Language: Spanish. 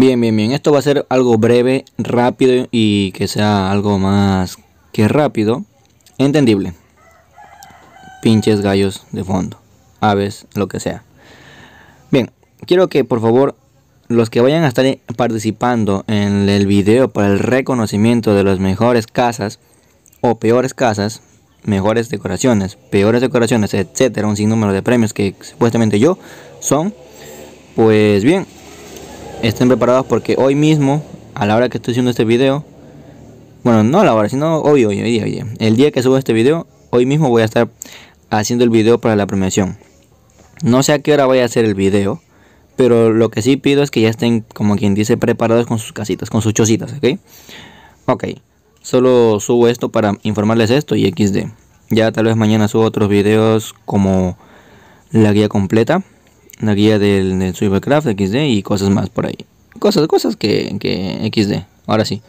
Bien, bien, bien. Esto va a ser algo breve, rápido y que sea algo más que rápido. Entendible. Pinches gallos de fondo. Aves, lo que sea. Bien, quiero que por favor los que vayan a estar participando en el video para el reconocimiento de las mejores casas o peores casas, mejores decoraciones, peores decoraciones, etcétera, un sinnúmero de premios que supuestamente yo son, pues bien, estén preparados porque hoy mismo, a la hora que estoy haciendo este video, bueno, no a la hora, sino hoy, hoy, hoy, el día que subo este video, hoy mismo voy a estar haciendo el video para la premiación. No sé a qué hora voy a hacer el video, pero lo que sí pido es que ya estén, como quien dice, preparados con sus casitas, con sus chositas ¿ok? Ok, solo subo esto para informarles esto y XD. Ya tal vez mañana subo otros videos como la guía completa la guía del, del XD y cosas más por ahí. Cosas, cosas que, que XD, ahora sí.